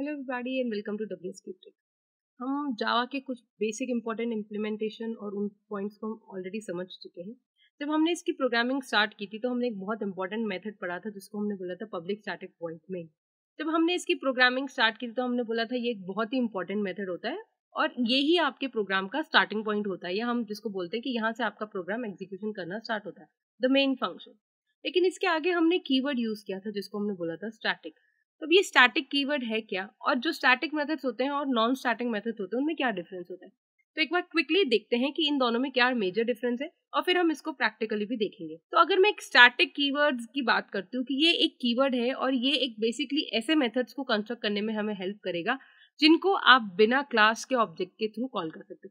hello everybody and welcome to W scripted हम Java के कुछ बेसिक इंपॉर्टेंट इम्प्लीमेंटेशन और उन पॉइंट्स को हम ऑलरेडी समझ चुके हैं जब हमने इसकी प्रोग्रामिंग स्टार्ट की थी तो हमने एक बहुत इंपॉर्टेंट मेथड पढ़ा था जिसको हमने बोला था पब्लिक स्टैटिक पॉइंट में जब हमने इसकी प्रोग्रामिंग स्टार्ट की थी तो हमने बोला था ये एक बहुत ही इंपॉर्टेंट मेथड होता है और ये ही आपके प्रोग्राम का स्टार्टिंग पॉइंट होता है या हम जिसको बोलते हैं कि यहाँ से आपका प्रोग्राम एग्जीक्यूशन करना स्टार्ट होता है द मेन फंक्शन लेकिन इसके आगे हमने कीवर्ड यूज किया था जिसको हमने बोला था स्टैटिक तो अब ये स्टैटिक कीवर्ड है क्या और जो स्टैटिक मेथड्स होते हैं और नॉन स्टैटिक मेथड होते हैं उनमें क्या डिफरेंस होता है तो एक बार क्विकली देखते हैं कि इन दोनों में क्या मेजर डिफरेंस है और फिर हम इसको प्रैक्टिकली भी देखेंगे तो अगर मैं एक स्टैटिक कीवर्ड्स की बात करती हूँ कि ये एक कीवर्ड है और ये एक बेसिकली ऐसे मेथड्स को कंस्ट्रक्ट करने में हमें हेल्प करेगा जिनको आप बिना क्लास के ऑब्जेक्ट के थ्रू कॉल कर सकते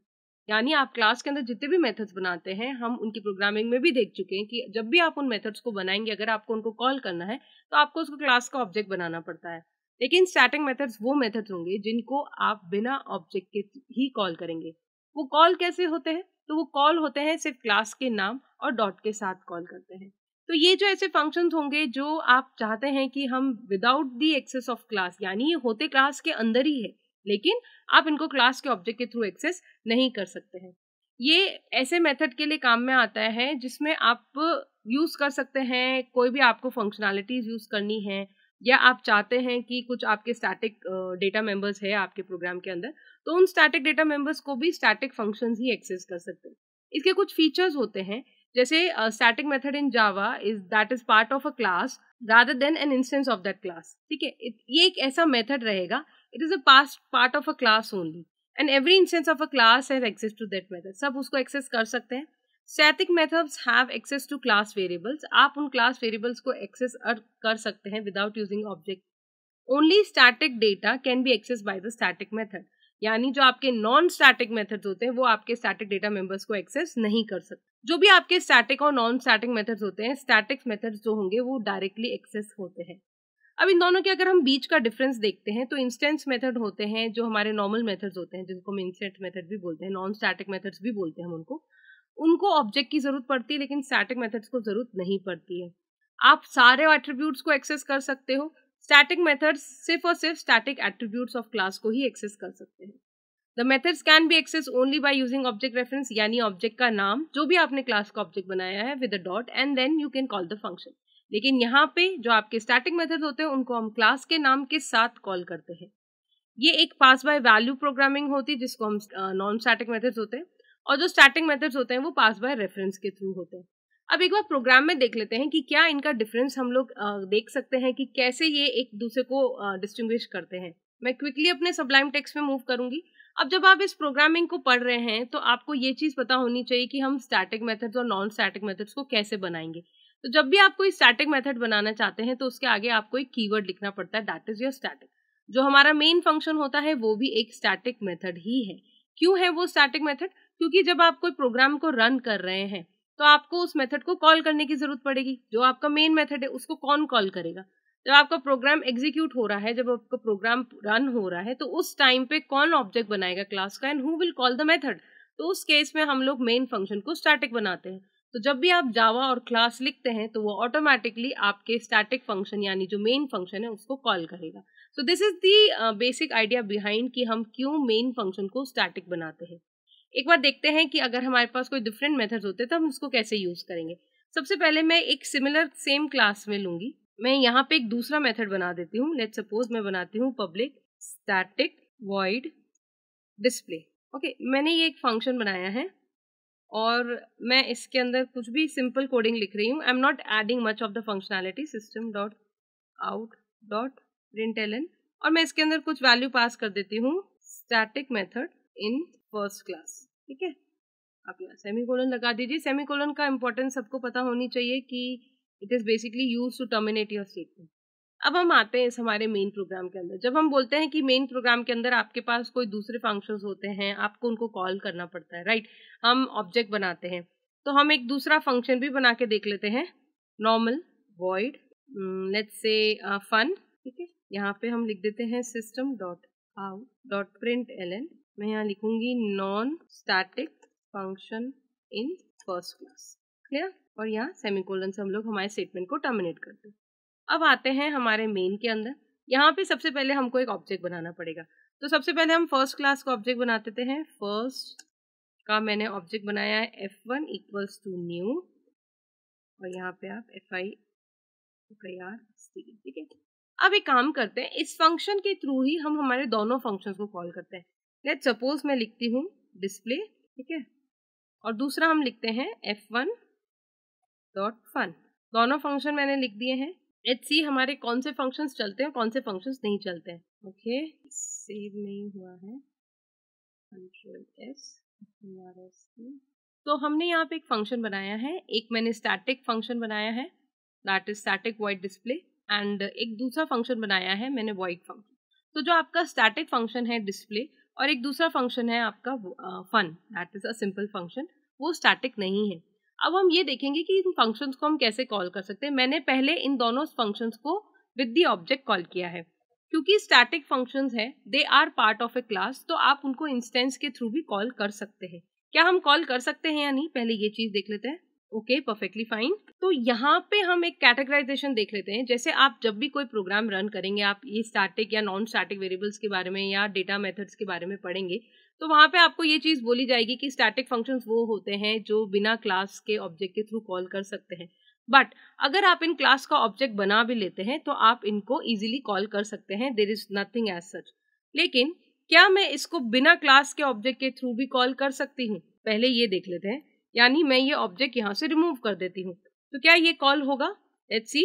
यानी आप क्लास के अंदर जितने भी मेथड्स बनाते हैं हम उनकी प्रोग्रामिंग में भी देख चुके हैं कि जब भी आप उन मेथड्स को बनाएंगे अगर आपको उनको कॉल करना है तो आपको उसको क्लास का ऑब्जेक्ट बनाना पड़ता है लेकिन स्टार्टिंग मेथड्स वो मेथड्स होंगे जिनको आप बिना ऑब्जेक्ट के ही कॉल करेंगे वो कॉल कैसे होते हैं तो वो कॉल होते हैं सिर्फ क्लास के नाम और डॉट के साथ कॉल करते हैं तो ये जो ऐसे फंक्शन होंगे जो आप चाहते हैं कि हम without the access of class यानी ये होते क्लास के अंदर ही है लेकिन आप इनको क्लास के ऑब्जेक्ट के थ्रू एक्सेस नहीं कर सकते हैं ये ऐसे मेथड के लिए काम में आता है जिसमें आप यूज़ कर सकते हैं कोई भी आपको फंक्शनैलिटीज़ यूज़ करनी है या आप चाहते हैं कि कुछ आपके स्टैटिक डेटा मेंबर्स है आपके प्रोग्राम के अंदर तो उन स्टैटिक डेटा मेंबर्स को भी स्टैटिक फंक्शंस ही एक्सेस कर सकते हैं इसके कुछ फीचर्स होते हैं जैसे static method in Java is that is part of a class rather than an instance of that class ठीक है ये एक ऐसा मेथड रहेगा it is a past part of a class only and every instance of a class have access to that method सब उसको access कर सकते हैं static methods have access to class variables आप उन क्लास वेरिएबल्स को access कर सकते हैं without using object only static data can be access by the static method यानी जो आपके नॉन स्टैटिक मेथड्स होते हैं वो आपके स्टैटिक डेटा मेंबर्स को एक्सेस नहीं कर सकते जो भी आपके स्टैटिक और नॉन स्टैटिक मेथड्स होते हैं स्टैटिक मेथड्स जो होंगे वो डायरेक्टली एक्सेस होते हैं अब इन दोनों के अगर हम बीच का डिफरेंस देखते हैं तो इंस्टेंस मेथड होते हैं जो हमारे नॉर्मल मेथड्स होते हैं जिनको हम इंस्टेंट मेथड भी बोलते हैं नॉन स्टैटिक मेथड्स भी बोलते हैं हम उनको उनको ऑब्जेक्ट की ज़रूरत पड़ती है लेकिन स्टैटिक मेथड्स को ज़रूरत नहीं पड़ती है आप सारे एट्रीब्यूट्स को एक्सेस कर सकते हो स्टैटिक मेथड्स सिर्फ और सिर्फ स्टैटिक एट्रीब्यूट्स ऑफ क्लास को ही एक्सेस कर सकते हैं the methods can be access only by using object reference यानी ऑब्जेक्ट का नाम जो भी आपने क्लास का ऑब्जेक्ट बनाया है with a dot and then you can call the function लेकिन यहाँ पे जो आपके स्टैटिक मेथड होते हैं उनको हम क्लास के नाम के साथ कॉल करते हैं ये एक पास बाय वैल्यू प्रोग्रामिंग होती है जिसको हम नॉन स्टैटिक मेथड्स होते हैं और जो स्टैटिक मेथड्स होते हैं वो पास बाय रेफरेंस के थ्रू होते हैं अब एक बार प्रोग्राम में देख लेते हैं कि क्या इनका डिफरेंस हम लोग देख सकते हैं कि कैसे ये एक दूसरे को डिस्टिंग्विश करते हैं मैं क्विकली अपने सबलाइम टेक्स्ट में मूव करूंगी अब जब आप इस प्रोग्रामिंग को पढ़ रहे हैं तो आपको ये चीज़ पता होनी चाहिए कि हम स्टैटिक मेथड्स और नॉन स्टैटिक मेथड्स को कैसे बनाएंगे तो जब भी आप कोई स्टैटिक मेथड बनाना चाहते हैं तो उसके आगे आपको एक कीवर्ड लिखना पड़ता है दैट इज योर स्टैटिक जो हमारा मेन फंक्शन होता है वो भी एक स्टैटिक मेथड ही है क्यों है वो स्टैटिक मेथड क्योंकि जब आप कोई प्रोग्राम को रन कर रहे हैं तो आपको उस मेथड को कॉल करने की जरूरत पड़ेगी जो आपका मेन मेथड है उसको कौन कॉल करेगा जब आपका प्रोग्राम एग्जीक्यूट हो रहा है जब आपका प्रोग्राम रन हो रहा है तो उस टाइम पे कौन ऑब्जेक्ट बनाएगा क्लास का and who will call the method तो उस केस में हम लोग मेन फंक्शन को स्टैटिक बनाते हैं तो जब भी आप जावा और क्लास लिखते हैं तो वो ऑटोमेटिकली आपके स्टैटिक फंक्शन यानी जो मेन फंक्शन है उसको कॉल करेगा so this is the basic idea behind कि हम क्यों मेन फंक्शन को स्टैटिक बनाते हैं एक बार देखते हैं कि अगर हमारे पास कोई डिफरेंट मेथड्स होते हैं तो हम उसको कैसे यूज़ करेंगे सबसे पहले मैं एक सिमिलर सेम क्लास में लूंगी मैं यहाँ पे एक दूसरा मेथड बना देती हूँ लेट सपोज मैं बनाती हूँ public static void display okay मैंने ये एक फंक्शन बनाया है और मैं इसके अंदर कुछ भी सिंपल कोडिंग लिख रही हूँ I am not adding much of the functionality system dot out dot print L और मैं इसके अंदर कुछ वैल्यू पास कर देती हूँ static method in first class ठीक है आप यहाँ सेमी कोलन लगा दीजिए सेमी कोलन का इंपॉर्टेंस सबको पता होनी चाहिए कि it is basically use to terminate your statement अब हम आते हैं इस हमारे मेन प्रोग्राम के अंदर जब हम बोलते हैं कि मेन प्रोग्राम के अंदर आपके पास कोई दूसरे फंक्शंस होते हैं आपको उनको कॉल करना पड़ता है राइट हम ऑब्जेक्ट बनाते हैं तो हम एक दूसरा फंक्शन भी बना के देख लेते हैं normal void let's say fun ठीक है यहाँ पे हम लिख देते हैं system dot out dot print L N मैं यहाँ लिखूंगी non static function in first class clear और यहाँ सेमिकोलन से हम लोग हमारे स्टेटमेंट को टर्मिनेट करते हैं अब आते हैं हमारे मेन के अंदर यहाँ पे सबसे पहले हमको एक ऑब्जेक्ट बनाना पड़ेगा तो सबसे पहले हम फर्स्ट क्लास का ऑब्जेक्ट बना देते हैं फर्स्ट का मैंने ऑब्जेक्ट बनाया है F one equals to new और यहाँ पे आप F I F I R ठीक है अब एक काम करते हैं इस फंक्शन के थ्रू ही हम हमारे दोनों फंक्शंस को कॉल करते हैं लेट सपोज मैं लिखती हूँ डिस्प्ले ठीक है और दूसरा हम लिखते हैं एफ वन डॉट फन दोनों फंक्शन मैंने लिख दिए हैं एच सी हमारे कौन से फंक्शंस चलते हैं कौन से फंक्शंस नहीं चलते हैं ओके सेव नहीं हुआ है कंट्रोल एस तो हमने यहाँ पे एक फंक्शन बनाया है एक मैंने स्टैटिक फंक्शन बनाया है that is static void display and एक दूसरा फंक्शन बनाया है मैंने वॉइड फंक्शन तो जो आपका स्टैटिक फंक्शन है डिस्प्ले और एक दूसरा फंक्शन है आपका fun that is a simple function वो स्टैटिक नहीं है अब हम ये देखेंगे कि इन फंक्शंस को हम कैसे कॉल कर सकते हैं मैंने पहले इन दोनों फंक्शंस को विद दी ऑब्जेक्ट कॉल किया है क्योंकि स्टैटिक फंक्शंस है they are part of a class तो आप उनको इंस्टेंस के थ्रू भी कॉल कर सकते हैं क्या हम कॉल कर सकते हैं या नहीं पहले ये चीज देख लेते हैं ओके परफेक्टली फाइन तो यहाँ पे हम एक कैटेगराइजेशन देख लेते हैं जैसे आप जब भी कोई प्रोग्राम रन करेंगे आप ये स्टैटिक या नॉन स्टैटिक वेरिएबल्स के बारे में या डेटा मेथड्स के बारे में पढ़ेंगे तो वहाँ पे आपको ये चीज़ बोली जाएगी कि स्टैटिक फंक्शंस वो होते हैं जो बिना क्लास के ऑब्जेक्ट के थ्रू कॉल कर सकते हैं बट अगर आप इन क्लास का ऑब्जेक्ट बना भी लेते हैं तो आप इनको ईजिली कॉल कर सकते हैं there is nothing as such लेकिन क्या मैं इसको बिना क्लास के ऑब्जेक्ट के थ्रू भी कॉल कर सकती हूँ पहले ये देख लेते हैं यानी मैं ये ऑब्जेक्ट यहाँ से रिमूव कर देती हूँ तो क्या ये कॉल होगा लेट्स सी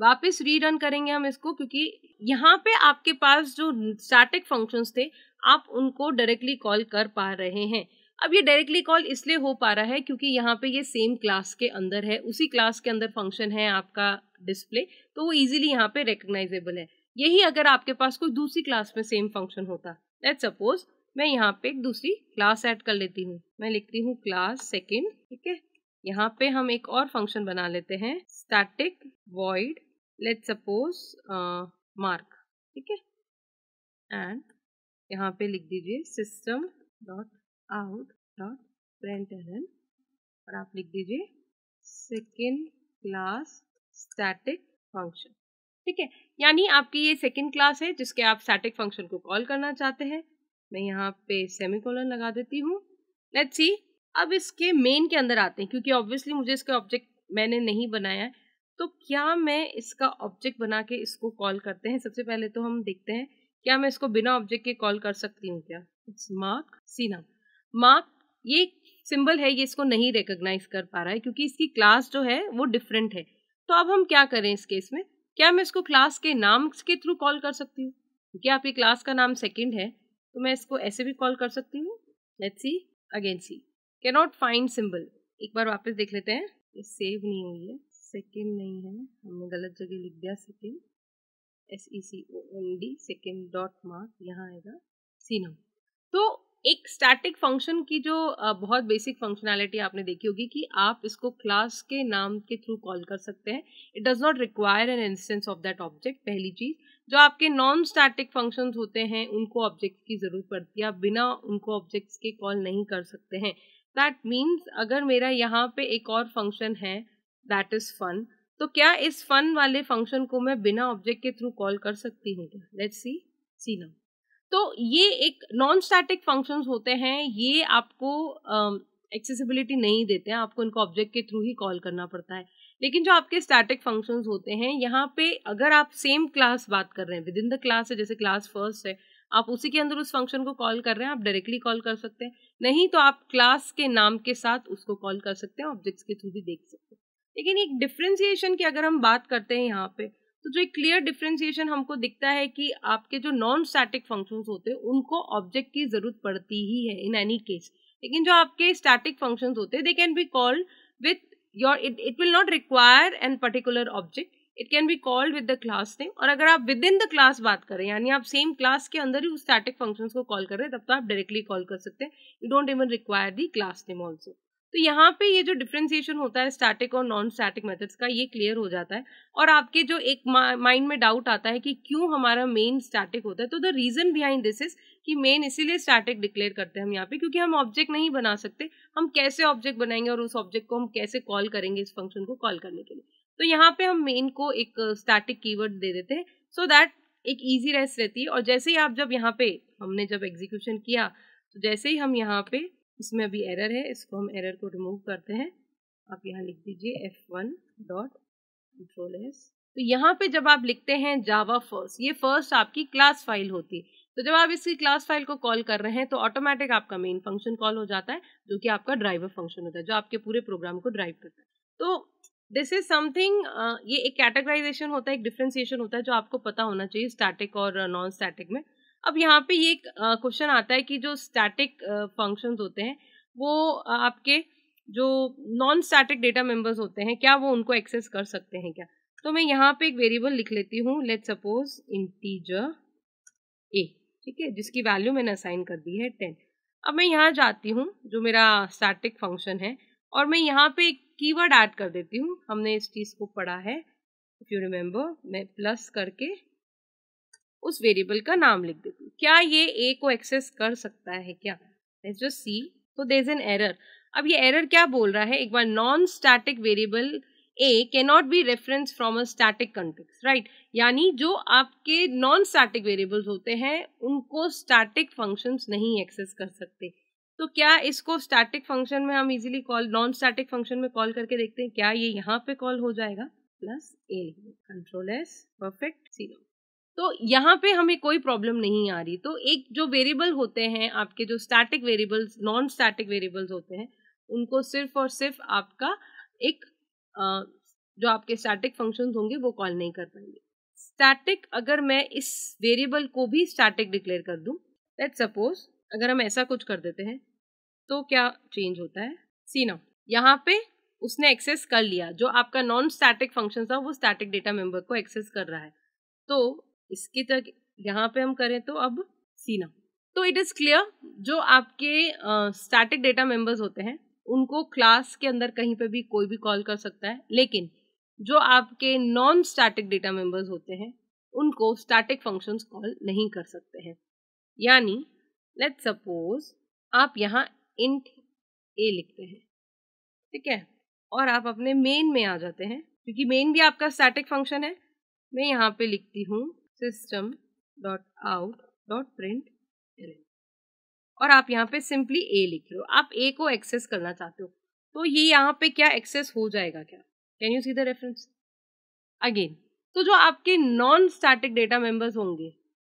वापस रीरन करेंगे हम इसको क्योंकि यहाँ पे आपके पास जो स्टैटिक फंक्शंस थे आप उनको डायरेक्टली कॉल कर पा रहे हैं अब ये डायरेक्टली कॉल इसलिए हो पा रहा है क्योंकि यहाँ पे ये सेम क्लास के अंदर है उसी क्लास के अंदर फंक्शन है आपका डिस्प्ले तो वो इजीली यहाँ पे रिकग्नाइजेबल है यही अगर आपके पास कोई दूसरी क्लास में सेम फंक्शन होता लेट सपोज मैं यहाँ पे एक दूसरी क्लास ऐड कर लेती हूँ मैं लिखती हूँ क्लास सेकेंड ठीक है यहाँ पे हम एक और फंक्शन बना लेते हैं static void let suppose mark ठीक है एंड यहाँ पे लिख दीजिए system dot out dot print और आप लिख दीजिए सेकेंड क्लास स्टैटिक फंक्शन ठीक है यानी आपकी ये सेकेंड क्लास है जिसके आप स्टैटिक फंक्शन को कॉल करना चाहते हैं मैं यहाँ पे सेमी कॉलर लगा देती हूँ लेट्स सी अब इसके मेन के अंदर आते हैं क्योंकि ऑब्वियसली मुझे इसका ऑब्जेक्ट मैंने नहीं बनाया है तो क्या मैं इसका ऑब्जेक्ट बना के इसको कॉल करते हैं सबसे पहले तो हम देखते हैं क्या मैं इसको बिना ऑब्जेक्ट के कॉल कर सकती हूँ क्या इट्स मार्क सी मार्क ये सिंबल है ये इसको नहीं रिकोगनाइज कर पा रहा है क्योंकि इसकी क्लास जो है वो डिफरेंट है तो अब हम क्या करें इस केस में क्या मैं इसको क्लास के नाम के थ्रू कॉल कर सकती हूँ क्योंकि आपकी क्लास का नाम सेकेंड है तो मैं इसको ऐसे भी कॉल कर सकती हूँ let's see again see cannot find symbol एक बार वापस देख लेते हैं ये सेव नहीं हुई है सेकेंड नहीं है हमने गलत जगह लिख दिया second S E C O N D second dot mark यहाँ आएगा सीनम तो एक स्टैटिक फंक्शन की जो बहुत बेसिक फंक्शनैलिटी आपने देखी होगी कि आप इसको क्लास के नाम के थ्रू कॉल कर सकते हैं it does not require an instance of that object पहली चीज़ जो आपके नॉन स्टैटिक फंक्शन होते हैं उनको ऑब्जेक्ट की ज़रूरत पड़ती है आप बिना उनको ऑब्जेक्ट्स के कॉल नहीं कर सकते हैं दैट मीन्स अगर मेरा यहाँ पे एक और फंक्शन है दैट इज़ फन तो क्या इस फन वाले फंक्शन को मैं बिना ऑब्जेक्ट के थ्रू कॉल कर सकती हूँ क्या लेट्स सी सी नाउ तो ये एक नॉन स्टैटिक फंक्शन होते हैं ये आपको एक्सेसिबिलिटी uh, नहीं देते हैं आपको इनको ऑब्जेक्ट के थ्रू ही कॉल करना पड़ता है लेकिन जो आपके स्टैटिक फंक्शन होते हैं यहाँ पे अगर आप सेम क्लास बात कर रहे हैं विद इन द क्लास है जैसे क्लास फर्स्ट है आप उसी के अंदर उस फंक्शन को कॉल कर रहे हैं आप डायरेक्टली कॉल कर सकते हैं नहीं तो आप क्लास के नाम के साथ उसको कॉल कर सकते हैं ऑब्जेक्ट्स के थ्रू भी देख सकते हैं लेकिन एक डिफ्रेंसीशन की अगर हम बात करते हैं यहाँ पे तो जो एक क्लियर डिफ्रेंसीशन हमको दिखता है कि आपके जो नॉन स्टैटिक फंक्शंस होते हैं उनको ऑब्जेक्ट की जरूरत पड़ती ही है इन एनी केस लेकिन जो आपके स्टैटिक फंक्शंस होते हैं they can be called with your it it will not require an particular object it can be called with the class name और अगर आप विद इन द क्लास बात करें यानी आप सेम क्लास के अंदर ही उस स्टैटिक फंक्शंस को कॉल कर रहे हैं तब तो आप डायरेक्टली कॉल कर सकते हैं you don't even require the class name also तो यहाँ पे ये जो डिफ्रेंसिएशन होता है स्टैटिक और नॉन स्टैटिक मेथड्स का ये क्लियर हो जाता है और आपके जो एक माइंड में डाउट आता है कि क्यों हमारा मेन स्टैटिक होता है तो the reason behind this is कि मेन इसीलिए स्टैटिक डिक्लेयर करते हैं हम यहाँ पे क्योंकि हम ऑब्जेक्ट नहीं बना सकते हम कैसे ऑब्जेक्ट बनाएंगे और उस ऑब्जेक्ट को हम कैसे कॉल करेंगे इस फंक्शन को कॉल करने के लिए तो यहाँ पे हम मेन को एक स्टैटिक uh, कीवर्ड दे देते हैं सो so दैट एक ईजी रेस रहती है और जैसे ही आप जब यहाँ पे हमने जब एग्जीक्यूशन किया तो जैसे ही हम यहाँ पे इसमें अभी एरर है इसको हम एरर को रिमूव करते हैं आप यहाँ लिख दीजिए F one dot control S तो यहाँ पे जब आप लिखते हैं जावा फर्स्ट ये फर्स्ट आपकी क्लास फाइल होती है तो जब आप इसकी क्लास फाइल को कॉल कर रहे हैं तो ऑटोमेटिक आपका मेन फंक्शन कॉल हो जाता है जो कि आपका ड्राइवर फंक्शन होता है जो आपके पूरे प्रोग्राम को ड्राइव करता है तो दिस इज समथिंग ये एक कैटेगराइजेशन होता है एक डिफ्रेंसिएशन होता है जो आपको पता होना चाहिए स्टैटिक और नॉन स्टैटिक में अब यहाँ पे ये क्वेश्चन आता है कि जो स्टैटिक फंक्शंस होते हैं वो आपके जो नॉन स्टैटिक डेटा मेंबर्स होते हैं क्या वो उनको एक्सेस कर सकते हैं क्या तो मैं यहाँ पे एक वेरिएबल लिख लेती हूँ लेट सपोज इंटीजर ए ठीक है जिसकी वैल्यू मैंने असाइन कर दी है टेन अब मैं यहाँ जाती हूँ जो मेरा स्टैटिक फंक्शन है और मैं यहाँ पे एक कीवर्ड ऐड कर देती हूँ हमने इस चीज़ को पढ़ा है इफ़ यू रिमेंबर मैं प्लस करके उस वेरिएबल का नाम लिख देती हूँ क्या ये ए को एक्सेस कर सकता है क्या जो सी तो देर इज एन एरर अब ये एरर क्या बोल रहा है एक बार non static variable a can not be reference from a static context right यानी जो आपके नॉन स्टैटिक वेरिएबल्स होते हैं उनको स्टैटिक फंक्शंस नहीं एक्सेस कर सकते तो क्या इसको स्टैटिक फंक्शन में हम easily call non static function में कॉल करके देखते हैं क्या ये यहाँ पे कॉल हो जाएगा plus a control S perfect zero तो यहाँ पे हमें कोई प्रॉब्लम नहीं आ रही तो एक जो वेरिएबल होते हैं आपके जो static variables non static variables होते हैं उनको सिर्फ और सिर्फ आपका एक जो आपके स्टैटिक फंक्शन होंगे वो कॉल नहीं कर पाएंगे स्टैटिक अगर मैं इस वेरिएबल को भी स्टैटिक डिक्लेयर कर दूँ लेट सपोज अगर हम ऐसा कुछ कर देते हैं तो क्या चेंज होता है सी यहाँ पे उसने एक्सेस कर लिया जो आपका नॉन स्टैटिक फंक्शन था वो स्टैटिक डेटा मेंबर को एक्सेस कर रहा है तो इसके तक यहाँ पे हम करें तो अब सीना तो इट इज़ क्लियर जो आपके स्टैटिक डेटा मेंबर्स होते हैं उनको क्लास के अंदर कहीं पे भी कोई भी कॉल कर सकता है लेकिन जो आपके नॉन स्टैटिक डेटा मेंबर्स होते हैं उनको स्टैटिक फंक्शंस कॉल नहीं कर सकते हैं यानी लेट सपोज आप यहाँ इंट ए लिखते हैं ठीक है और आप अपने मेन में आ जाते हैं क्योंकि मेन भी आपका स्टैटिक फंक्शन है मैं यहाँ पे लिखती हूँ system dot out dot print और आप यहाँ पे सिंपली ए लिख रहे हो आप ए को एक्सेस करना चाहते हो तो ये यहाँ पे क्या एक्सेस हो जाएगा क्या can you see the reference again तो जो आपके नॉन स्टैटिक डेटा मेंबर्स होंगे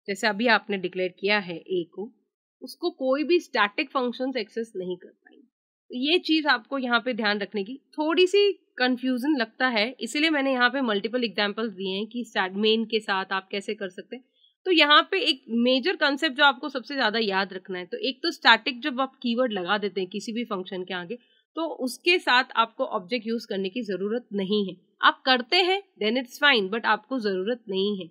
जैसे अभी आपने डिक्लेयर किया है ए को उसको कोई भी स्टैटिक फंक्शंस एक्सेस नहीं करता ये चीज़ आपको यहाँ पे ध्यान रखने की थोड़ी सी कंफ्यूजन लगता है इसीलिए मैंने यहाँ पे मल्टीपल एग्जाम्पल दिए हैं कि मेन के साथ आप कैसे कर सकते हैं तो यहाँ पे एक मेजर कंसेप्ट जो आपको सबसे ज़्यादा याद रखना है तो एक तो स्टैटिक जब आप कीवर्ड लगा देते हैं किसी भी फंक्शन के आगे तो उसके साथ आपको ऑब्जेक्ट यूज़ करने की ज़रूरत नहीं है आप करते हैं देन इट्स फाइन बट आपको ज़रूरत नहीं है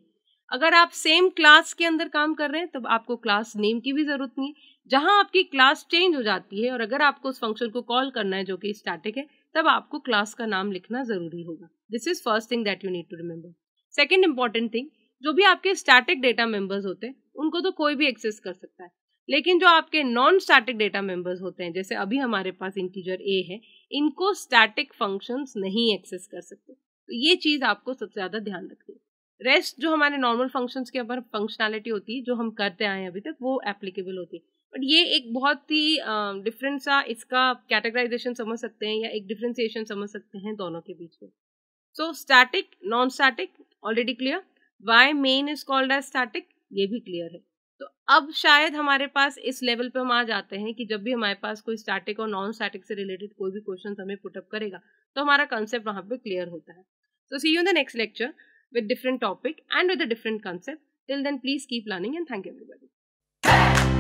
अगर आप सेम क्लास के अंदर काम कर रहे हैं तब तो आपको क्लास नेम की भी ज़रूरत नहीं है जहां आपकी क्लास चेंज हो जाती है और अगर आपको उस फंक्शन को कॉल करना है जो कि स्टैटिक है तब आपको क्लास का नाम लिखना ज़रूरी होगा this is first thing that you need to remember second important thing जो भी आपके स्टैटिक डेटा मेंबर्स होते हैं उनको तो कोई भी एक्सेस कर सकता है लेकिन जो आपके नॉन स्टैटिक डेटा मेंबर्स होते हैं जैसे अभी हमारे पास इंटीजर ए है इनको स्टैटिक फंक्शंस नहीं एक्सेस कर सकते तो ये चीज़ आपको सबसे ज़्यादा ध्यान रखनी है रेस्ट जो हमारे नॉर्मल फंक्शंस के ऊपर फंक्शनैलिटी होती है जो हम करते आए हैं अभी तक वो एप्लीकेबल होती है बट ये एक बहुत ही डिफरेंट सा इसका कैटेगराइजेशन समझ सकते हैं या एक डिफ्रेंसिएशन समझ सकते हैं दोनों के बीच में so static non static already clear why main is called as static ये भी क्लियर है तो अब शायद हमारे पास इस लेवल पे हम आ जाते हैं कि जब भी हमारे पास कोई स्टैटिक और नॉन स्टैटिक से रिलेटेड कोई भी क्वेश्चन हमें पुटअप करेगा तो हमारा कंसेप्ट वहाँ पे क्लियर होता है so see you in the next lecture different topic and with a different concept till then please keep learning and thank you everybody